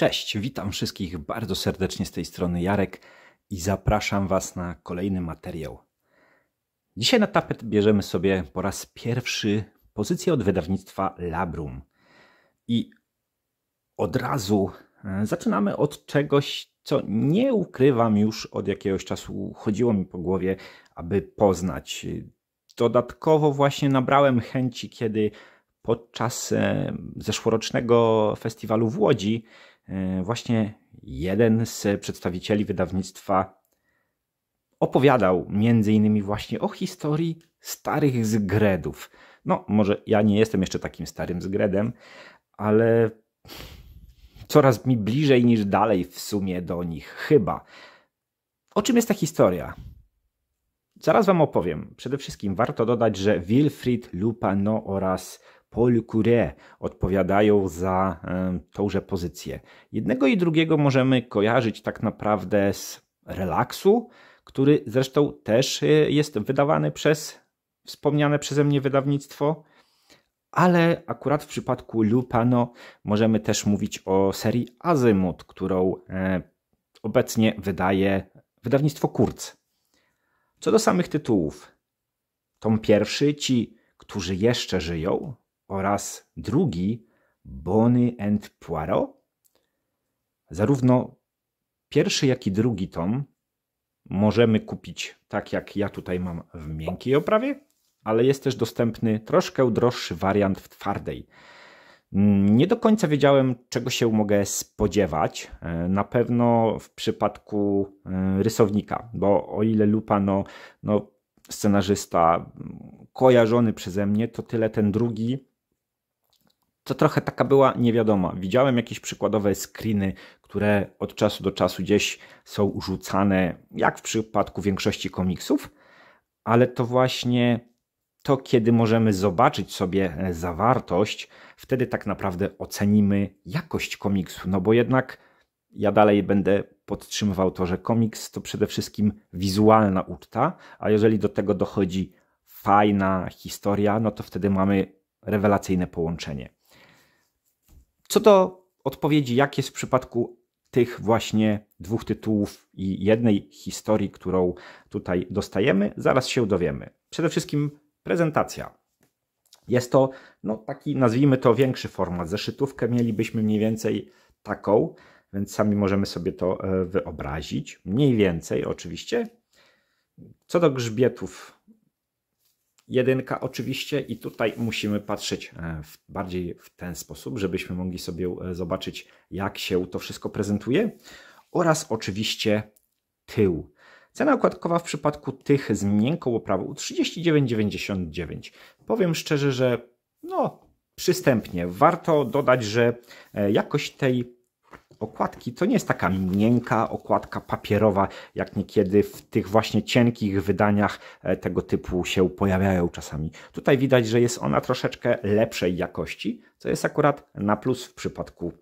Cześć, witam wszystkich bardzo serdecznie z tej strony Jarek i zapraszam Was na kolejny materiał. Dzisiaj na tapet bierzemy sobie po raz pierwszy pozycję od wydawnictwa Labrum. I od razu e, zaczynamy od czegoś, co nie ukrywam już od jakiegoś czasu chodziło mi po głowie, aby poznać. Dodatkowo właśnie nabrałem chęci, kiedy podczas e, zeszłorocznego festiwalu w Łodzi E, właśnie jeden z przedstawicieli wydawnictwa opowiadał między innymi właśnie o historii starych Zgredów. No, może ja nie jestem jeszcze takim starym Zgredem, ale coraz mi bliżej niż dalej w sumie do nich, chyba. O czym jest ta historia? Zaraz wam opowiem. Przede wszystkim warto dodać, że Wilfrid Lupano oraz Paul Curie odpowiadają za tąże pozycję. Jednego i drugiego możemy kojarzyć tak naprawdę z relaksu, który zresztą też e, jest wydawany przez wspomniane przeze mnie wydawnictwo, ale akurat w przypadku Lupano możemy też mówić o serii Azymut, którą e, obecnie wydaje wydawnictwo Kurz. Co do samych tytułów, tom pierwszy, ci, którzy jeszcze żyją, oraz drugi Bonnie and Poirot. Zarówno pierwszy, jak i drugi tom możemy kupić tak, jak ja tutaj mam w miękkiej oprawie, ale jest też dostępny troszkę droższy wariant w twardej. Nie do końca wiedziałem, czego się mogę spodziewać. E, na pewno w przypadku e, rysownika, bo o ile Lupa, no, no scenarzysta kojarzony przeze mnie, to tyle ten drugi to trochę taka była niewiadoma. Widziałem jakieś przykładowe screeny, które od czasu do czasu gdzieś są rzucane, jak w przypadku większości komiksów, ale to właśnie to, kiedy możemy zobaczyć sobie e, zawartość, wtedy tak naprawdę ocenimy jakość komiksu, no bo jednak ja dalej będę podtrzymywał to, że komiks to przede wszystkim wizualna uczta, a jeżeli do tego dochodzi fajna historia, no to wtedy mamy rewelacyjne połączenie. Co do odpowiedzi, jak jest w przypadku tych właśnie dwóch tytułów i jednej historii, którą tutaj dostajemy, zaraz się dowiemy. Przede wszystkim prezentacja. Jest to no, taki, nazwijmy to, większy format. Zeszytówkę mielibyśmy mniej więcej taką, więc sami możemy sobie to e, wyobrazić. Mniej więcej, oczywiście. Co do grzbietów Jedynka oczywiście i tutaj musimy patrzeć e, w, bardziej w ten sposób, żebyśmy mogli sobie e, zobaczyć, jak się to wszystko prezentuje. Oraz oczywiście tył. Cena okładkowa w przypadku tych z miękką oprawą 39,99. Powiem szczerze, że no przystępnie. Warto dodać, że e, jakość tej okładki to nie jest taka miękka okładka papierowa, jak niekiedy w tych właśnie cienkich wydaniach e, tego typu się pojawiają czasami. Tutaj widać, że jest ona troszeczkę lepszej jakości, co jest akurat na plus w przypadku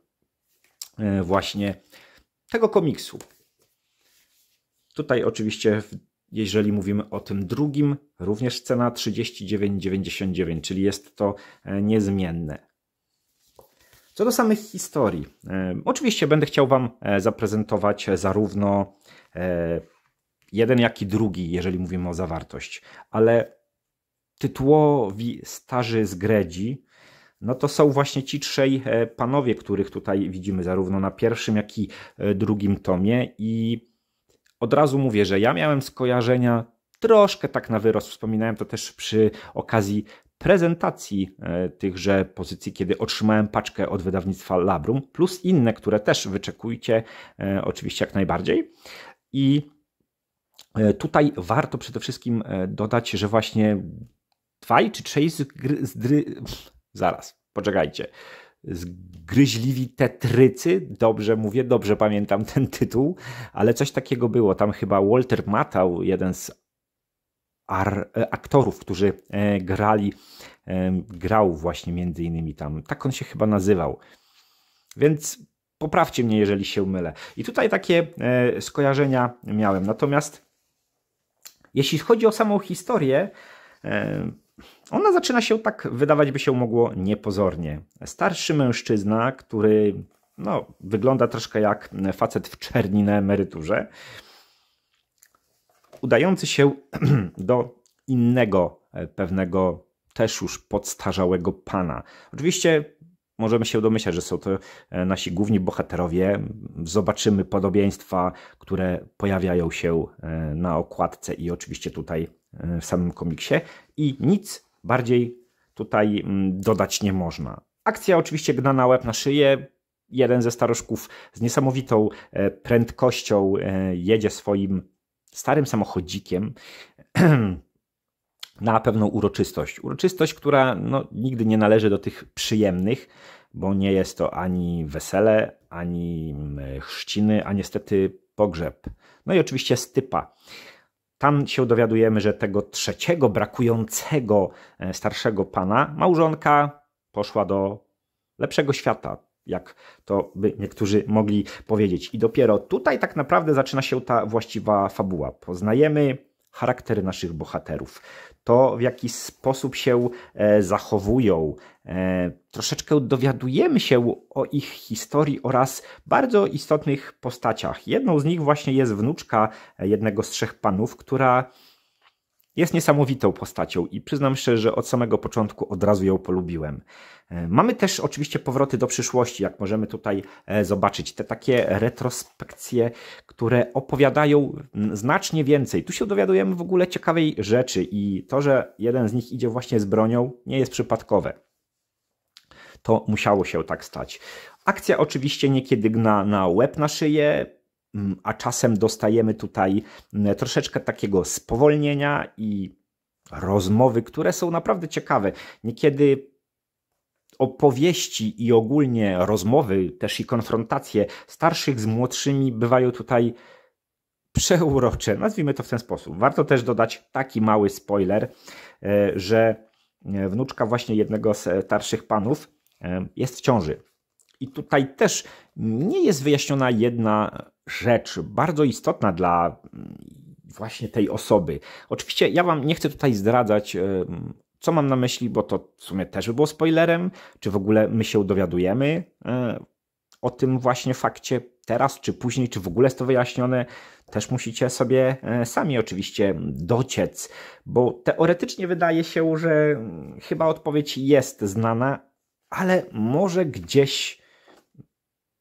e, właśnie tego komiksu. Tutaj oczywiście jeżeli mówimy o tym drugim, również cena 39,99, czyli jest to e, niezmienne. Co do samych historii, e, oczywiście będę chciał Wam e, zaprezentować e, zarówno jeden, jak i drugi, jeżeli mówimy o zawartość, ale tytułowi starzy z Gredzi, no to są właśnie ci trzej panowie, których tutaj widzimy zarówno na pierwszym, jak i drugim tomie i od razu mówię, że ja miałem skojarzenia troszkę tak na wyrost, wspominałem to też przy okazji prezentacji e, tychże pozycji, kiedy otrzymałem paczkę od wydawnictwa Labrum, plus inne, które też wyczekujcie e, oczywiście jak najbardziej. I e, tutaj warto przede wszystkim dodać, że właśnie dwaj czy trzej z, zaraz, poczekajcie. Zgryźliwi tetrycy, dobrze mówię, dobrze pamiętam ten tytuł, ale coś takiego było. Tam chyba Walter matał jeden z E, aktorów, którzy e, grali, e, grał właśnie między innymi tam. Tak on się chyba nazywał. Więc poprawcie mnie, jeżeli się mylę. I tutaj takie skojarzenia miałem. Natomiast jeśli chodzi o samą historię, ona zaczyna się tak, wydawać by się mogło, niepozornie. Starszy mężczyzna, który no, wygląda troszkę jak facet w czerni na emeryturze, udający się do innego e, pewnego też już podstarzałego pana. Oczywiście możemy się domyślać, że są to e, nasi główni bohaterowie. Zobaczymy podobieństwa, które pojawiają się e, na okładce i oczywiście tutaj w samym komiksie. I nic bardziej tutaj mm, dodać nie można. Akcja oczywiście gna na łeb na szyję. Jeden ze staruszków z niesamowitą prędkością jedzie swoim starym samochodzikiem na pewną uroczystość. Uroczystość, która no, nigdy nie należy do tych przyjemnych, bo nie jest to ani wesele, ani mm, chrzciny, a niestety pogrzeb. No i oczywiście stypa. Tam się dowiadujemy, że tego trzeciego, brakującego e, starszego pana małżonka poszła do lepszego świata jak to by niektórzy mogli powiedzieć. I dopiero tutaj tak naprawdę zaczyna się ta właściwa fabuła. Poznajemy charaktery naszych bohaterów, to w jaki sposób się e, zachowują. E, troszeczkę dowiadujemy się o ich historii oraz bardzo istotnych postaciach. Jedną z nich właśnie jest wnuczka e, jednego z trzech panów, która jest niesamowitą postacią i przyznam szczerze, że od samego początku od razu ją polubiłem. E, mamy też oczywiście powroty do przyszłości, jak możemy tutaj e, zobaczyć. Te takie retrospekcje, które opowiadają znacznie więcej. Tu się dowiadujemy w ogóle ciekawej rzeczy i to, że jeden z nich idzie właśnie z bronią, nie jest przypadkowe. To musiało się tak stać. Akcja oczywiście niekiedy gna na łeb na szyję, Mm, a czasem dostajemy tutaj mm, troszeczkę takiego spowolnienia i rozmowy, które są naprawdę ciekawe. Niekiedy opowieści i ogólnie rozmowy, też i konfrontacje starszych z młodszymi bywają tutaj przeurocze. Nazwijmy to w ten sposób. Warto też dodać taki mały spoiler, e, że e, wnuczka właśnie jednego z starszych panów e, jest w ciąży. I tutaj też nie jest wyjaśniona jedna rzecz bardzo istotna dla mm, właśnie tej osoby. Oczywiście ja wam nie chcę tutaj zdradzać, co mam na myśli, bo to w sumie też by było spoilerem, czy w ogóle my się dowiadujemy e, o tym właśnie fakcie teraz, czy później, czy w ogóle jest to wyjaśnione, też musicie sobie e, sami oczywiście dociec, bo teoretycznie wydaje się, że mm, chyba odpowiedź jest znana, ale może gdzieś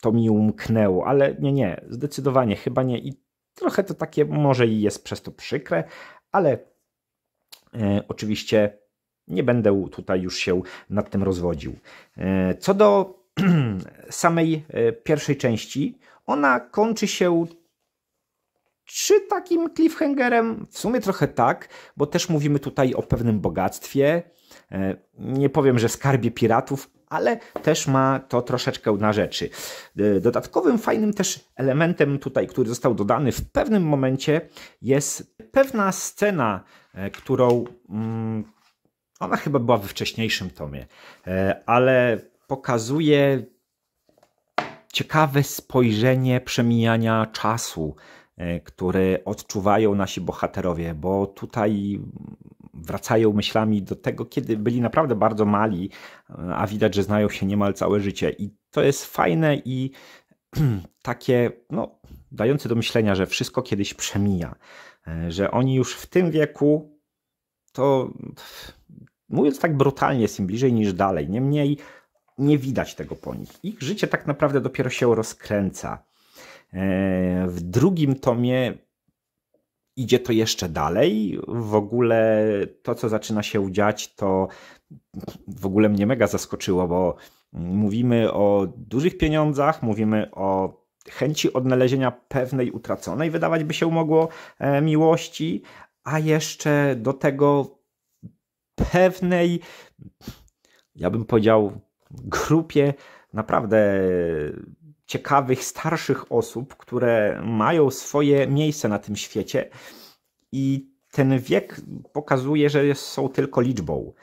to mi umknęło, ale nie, nie, zdecydowanie chyba nie. I trochę to takie może i jest przez to przykre, ale e, oczywiście nie będę tutaj już się nad tym rozwodził. E, co do samej e, pierwszej części, ona kończy się czy takim cliffhangerem? W sumie trochę tak, bo też mówimy tutaj o pewnym bogactwie. E, nie powiem, że skarbie piratów, ale też ma to troszeczkę na rzeczy. E, dodatkowym fajnym też elementem tutaj, który został dodany w pewnym momencie jest pewna scena, e, którą mm, ona chyba była we wcześniejszym tomie, e, ale pokazuje ciekawe spojrzenie przemijania czasu, które odczuwają nasi bohaterowie, bo tutaj wracają myślami do tego, kiedy byli naprawdę bardzo mali, a widać, że znają się niemal całe życie. I to jest fajne i takie, no, dające do myślenia, że wszystko kiedyś przemija, e, że oni już w tym wieku to, mówiąc tak brutalnie, jest im bliżej niż dalej. Niemniej nie widać tego po nich. Ich życie tak naprawdę dopiero się rozkręca. E, w drugim tomie idzie to jeszcze dalej. W ogóle to, co zaczyna się dziać, to w ogóle mnie mega zaskoczyło, bo mówimy o dużych pieniądzach, mówimy o chęci odnalezienia pewnej utraconej, wydawać by się mogło, e, miłości, a jeszcze do tego pewnej, ja bym powiedział, grupie naprawdę ciekawych, starszych osób, które mają swoje miejsce na tym świecie i ten wiek pokazuje, że są tylko liczbą.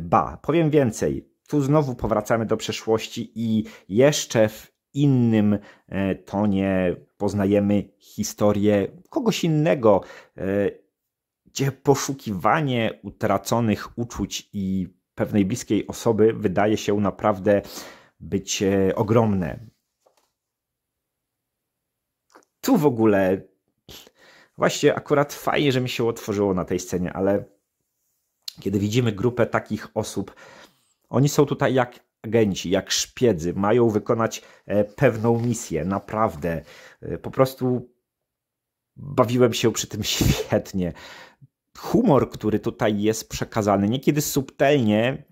Ba, powiem więcej, tu znowu powracamy do przeszłości i jeszcze w innym e, tonie poznajemy historię kogoś innego, e, gdzie poszukiwanie utraconych uczuć i pewnej bliskiej osoby wydaje się naprawdę być e, ogromne tu w ogóle właśnie akurat fajnie, że mi się otworzyło na tej scenie, ale kiedy widzimy grupę takich osób, oni są tutaj jak agenci, jak szpiedzy, mają wykonać e, pewną misję, naprawdę. E, po prostu bawiłem się przy tym świetnie. Humor, który tutaj jest przekazany, niekiedy subtelnie,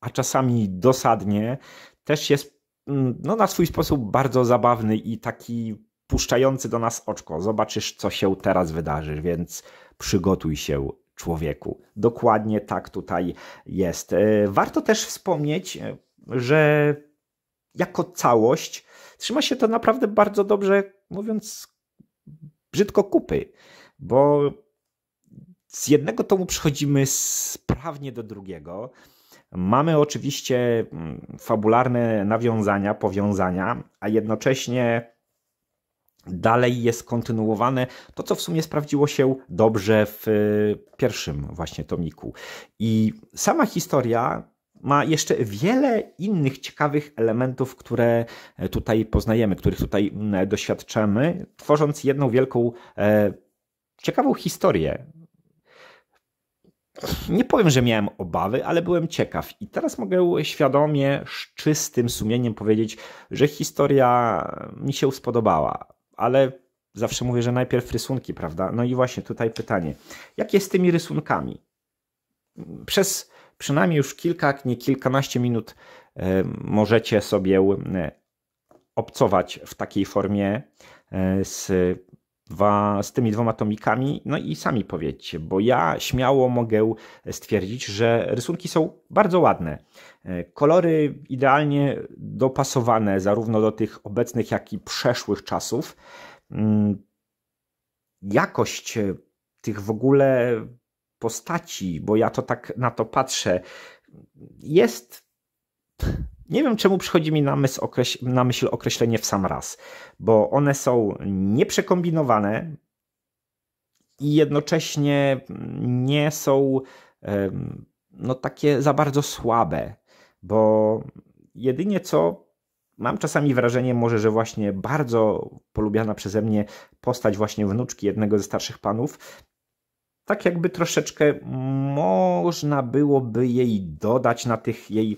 a czasami dosadnie, też jest mm, no, na swój sposób bardzo zabawny i taki wpuszczający do nas oczko. Zobaczysz, co się teraz wydarzy, więc przygotuj się człowieku. Dokładnie tak tutaj jest. E, warto też wspomnieć, e, że jako całość trzyma się to naprawdę bardzo dobrze, mówiąc brzydko kupy, bo z jednego tomu przechodzimy sprawnie do drugiego. Mamy oczywiście mm, fabularne nawiązania, powiązania, a jednocześnie dalej jest kontynuowane to, co w sumie sprawdziło się dobrze w y, pierwszym właśnie tomiku. I sama historia ma jeszcze wiele innych ciekawych elementów, które e, tutaj poznajemy, których tutaj mm, doświadczamy, tworząc jedną wielką, e, ciekawą historię. Nie powiem, że miałem obawy, ale byłem ciekaw. I teraz mogę świadomie, z czystym sumieniem powiedzieć, że historia mi się spodobała ale zawsze mówię, że najpierw rysunki, prawda? No i właśnie tutaj pytanie, jak jest z tymi rysunkami? Przez przynajmniej już kilka, nie kilkanaście minut e, możecie sobie e, obcować w takiej formie e, z dwa, z tymi dwoma tomikami, no i sami powiedzcie, bo ja śmiało mogę stwierdzić, że rysunki są bardzo ładne. E, kolory idealnie dopasowane zarówno do tych obecnych, jak i przeszłych czasów. Mm, jakość e, tych w ogóle postaci, bo ja to tak na to patrzę, jest nie wiem, czemu przychodzi mi na myśl, okreś na myśl określenie w sam raz, bo one są nieprzekombinowane i jednocześnie nie są no, takie za bardzo słabe, bo jedynie co mam czasami wrażenie może, że właśnie bardzo polubiana przeze mnie postać właśnie wnuczki jednego ze starszych panów tak jakby troszeczkę można byłoby jej dodać na tych jej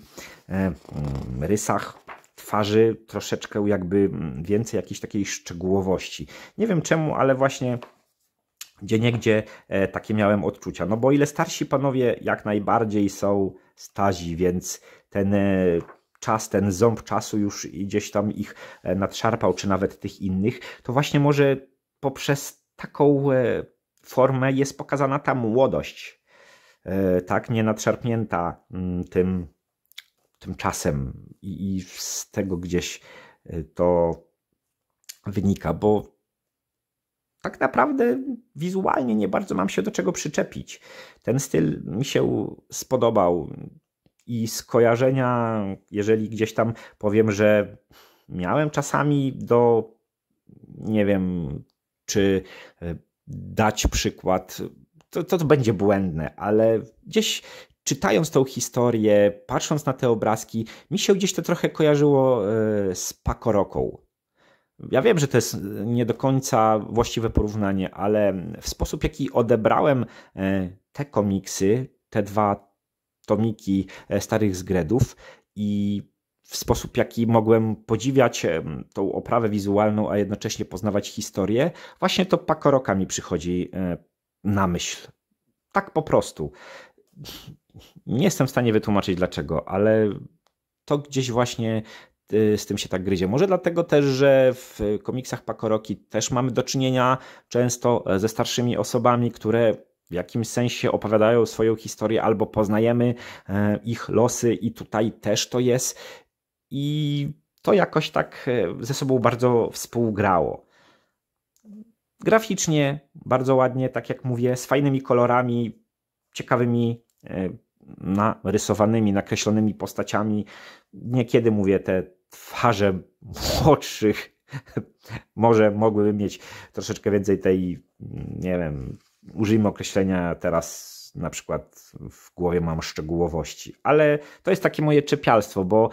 e, mm, rysach twarzy troszeczkę jakby mm, więcej jakiejś takiej szczegółowości. Nie wiem czemu, ale właśnie gdzie niegdzie e, takie miałem odczucia. No bo ile starsi panowie jak najbardziej są stazi, więc ten e, czas, ten ząb czasu już gdzieś tam ich nadszarpał, czy nawet tych innych, to właśnie może poprzez taką formę jest pokazana ta młodość, e, tak, nie nadszarpnięta mm, tym, tym czasem i, i z tego gdzieś e, to wynika, bo tak naprawdę wizualnie nie bardzo mam się do czego przyczepić. Ten styl mi się spodobał i skojarzenia, jeżeli gdzieś tam powiem, że miałem czasami do, nie wiem, czy e, dać przykład, to, to będzie błędne, ale gdzieś czytając tą historię, patrząc na te obrazki, mi się gdzieś to trochę kojarzyło e, z Pakoroką. Ja wiem, że to jest e, nie do końca właściwe porównanie, ale w sposób, jaki odebrałem e, te komiksy, te dwa tomiki starych zgredów i w sposób, jaki mogłem podziwiać tą oprawę wizualną, a jednocześnie poznawać historię, właśnie to pakoroka mi przychodzi e, na myśl. Tak po prostu. Nie jestem w stanie wytłumaczyć dlaczego, ale to gdzieś właśnie e, z tym się tak gryzie. Może dlatego też, że w komiksach pakoroki też mamy do czynienia często e, ze starszymi osobami, które w jakimś sensie opowiadają swoją historię albo poznajemy ich losy, i tutaj też to jest i to jakoś tak e, ze sobą bardzo współgrało. Graficznie bardzo ładnie, tak jak mówię, z fajnymi kolorami, ciekawymi e, narysowanymi, nakreślonymi postaciami. Niekiedy mówię, te twarze młodszych może mogłyby mieć troszeczkę więcej tej, nie wiem, użyjmy określenia teraz na przykład w głowie mam szczegółowości, ale to jest takie moje czepialstwo, bo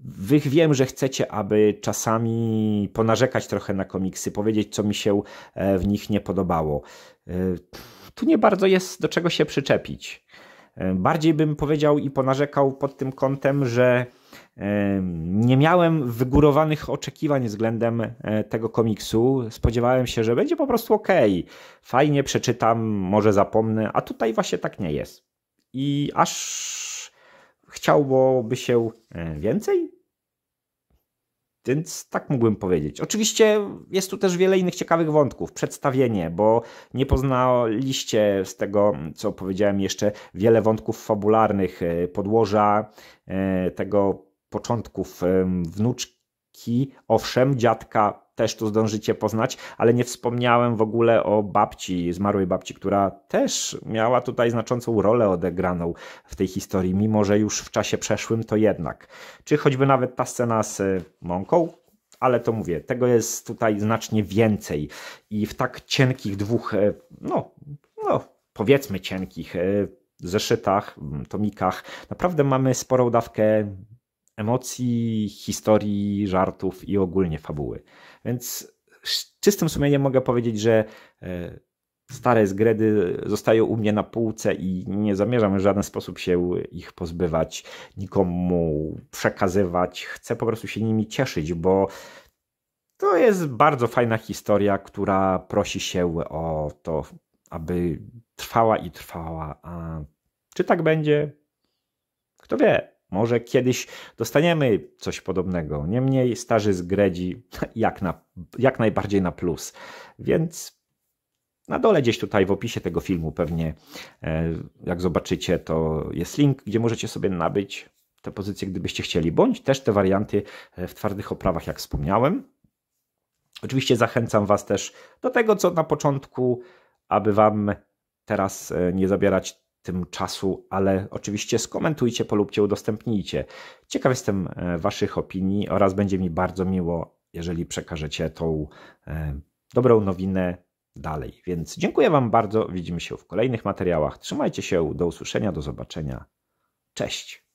wy wiem, że chcecie, aby czasami ponarzekać trochę na komiksy, powiedzieć, co mi się e, w nich nie podobało. E, tu nie bardzo jest do czego się przyczepić. E, bardziej bym powiedział i ponarzekał pod tym kątem, że nie miałem wygórowanych oczekiwań względem e, tego komiksu. Spodziewałem się, że będzie po prostu ok, fajnie przeczytam, może zapomnę, a tutaj właśnie tak nie jest. I aż chciałoby się e, więcej. Więc tak mógłbym powiedzieć. Oczywiście jest tu też wiele innych ciekawych wątków. Przedstawienie, bo nie poznaliście z tego, co powiedziałem, jeszcze wiele wątków fabularnych, e, podłoża tego początków wnuczki. Owszem, dziadka też tu zdążycie poznać, ale nie wspomniałem w ogóle o babci, zmarłej babci, która też miała tutaj znaczącą rolę odegraną w tej historii, mimo że już w czasie przeszłym to jednak. Czy choćby nawet ta scena z e, mąką, ale to mówię, tego jest tutaj znacznie więcej i w tak cienkich dwóch, e, no, no powiedzmy cienkich e, zeszytach, tomikach, naprawdę mamy sporą dawkę emocji, historii, żartów i ogólnie fabuły. Więc z czystym sumieniem mogę powiedzieć, że e, stare zgredy zostają u mnie na półce i nie zamierzam w żaden sposób się ich pozbywać, nikomu przekazywać. Chcę po prostu się nimi cieszyć, bo to jest bardzo fajna historia, która prosi się o to, aby trwała i trwała. A czy tak będzie? Kto wie? Może kiedyś dostaniemy coś podobnego. Niemniej starzy zgredzi jak, na, jak najbardziej na plus. Więc na dole gdzieś tutaj w opisie tego filmu pewnie, e, jak zobaczycie, to jest link, gdzie możecie sobie nabyć te pozycje, gdybyście chcieli, bądź też te warianty e, w twardych oprawach, jak wspomniałem. Oczywiście zachęcam Was też do tego, co na początku, aby Wam teraz e, nie zabierać tym czasu, ale oczywiście skomentujcie, polubcie, udostępnijcie. Ciekaw jestem e, Waszych opinii oraz będzie mi bardzo miło, jeżeli przekażecie tą e, dobrą nowinę dalej. Więc dziękuję Wam bardzo. Widzimy się w kolejnych materiałach. Trzymajcie się. Do usłyszenia, do zobaczenia. Cześć.